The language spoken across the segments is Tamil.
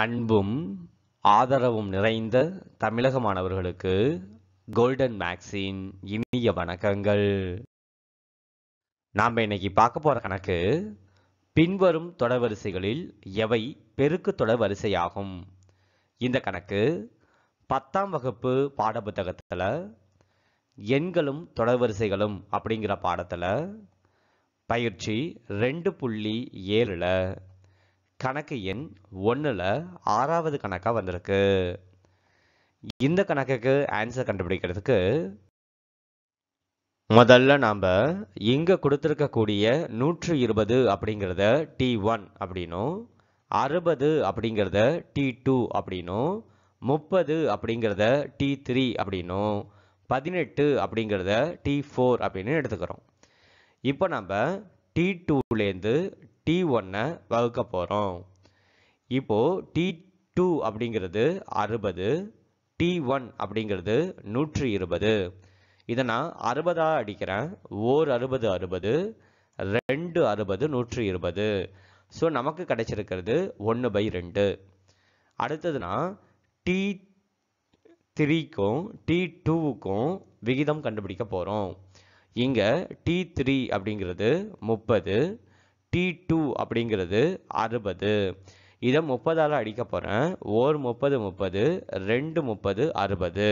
அன்பும் ஆதரவும் நிறைந்த தமிழக மாணவர்களுக்கு கோல்டன் மேக்ஸின் இனிய வணக்கங்கள் நாம் இன்னைக்கு பார்க்க போகிற கணக்கு பின்வரும் தொடர்வரிசைகளில் எவை பெருக்கு தொடர்வரிசையாகும் இந்த கணக்கு பத்தாம் வகுப்பு பாடப்புத்தகத்தில் எண்களும் தொடர்வரிசைகளும் அப்படிங்கிற பாடத்தில் பயிற்சி ரெண்டு புள்ளி ஏழில் கணக்கு எண் ஒன்றில் ஆறாவது கணக்காக வந்திருக்கு இந்த கணக்குக்கு ஆன்சர் கண்டுபிடிக்கிறதுக்கு முதல்ல நாம் இங்கே கொடுத்துருக்கக்கூடிய நூற்று இருபது அப்படிங்கிறத டி ஒன் அப்படின்னும் அறுபது அப்படிங்கிறத டி டூ அப்படின்னும் முப்பது அப்படிங்கிறத டி த்ரீ அப்படின்னும் பதினெட்டு அப்படிங்கிறத டி ஃபோர் அப்படின்னு எடுத்துக்கிறோம் இப்போ நம்ம டி டூலேருந்து டி ஒன்னை வகுக்க போகிறோம் இப்போது டி டூ அப்படிங்கிறது அறுபது டி ஒன் அப்படிங்கிறது நூற்றி இருபது இதை நான் அறுபதாக அடிக்கிறேன் ஓர் அறுபது அறுபது ரெண்டு அறுபது நூற்றி இருபது ஸோ நமக்கு கிடைச்சிருக்கிறது ஒன்று பை ரெண்டு அடுத்ததுனா டி த்ரீக்கும் டி டூவுக்கும் விகிதம் கண்டுபிடிக்க போகிறோம் இங்கே டி த்ரீ அப்படிங்கிறது முப்பது டி டூ அப்படிங்கிறது அறுபது இதை முப்பதால் அடிக்க போகிறேன் ஓர் முப்பது முப்பது ரெண்டு முப்பது அறுபது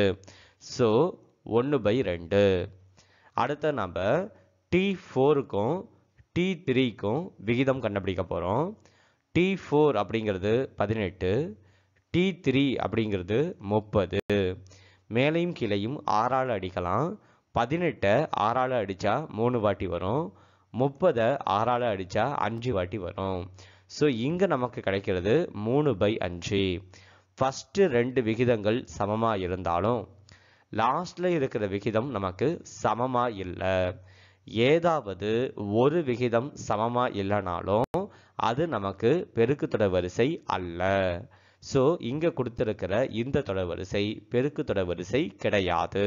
ஸோ ஒன்று பை ரெண்டு அடுத்த நம்ம டி ஃபோருக்கும் டி த்ரீக்கும் விகிதம் கண்டுபிடிக்க போகிறோம் டி ஃபோர் அப்படிங்கிறது பதினெட்டு டி த்ரீ அப்படிங்கிறது முப்பது மேலையும் கீழையும் ஆறால் அடிக்கலாம் பதினெட்டை ஆறால் அடித்தா மூணு வாட்டி வரும் முப்பதை ஆறால் அடித்தா அஞ்சு வாட்டி வரும் ஸோ இங்கே நமக்கு கிடைக்கிறது மூணு பை அஞ்சு ஃபஸ்ட்டு ரெண்டு விகிதங்கள் சமமாக இருந்தாலும் லாஸ்டில் இருக்கிற விகிதம் நமக்கு சமமாக இல்லை ஏதாவது ஒரு விகிதம் சமமாக இல்லைனாலும் அது நமக்கு பெருக்கு தொடர்வரிசை அல்ல ஸோ இங்கே கொடுத்துருக்கிற இந்த வரிசை பெருக்கு வரிசை கிடையாது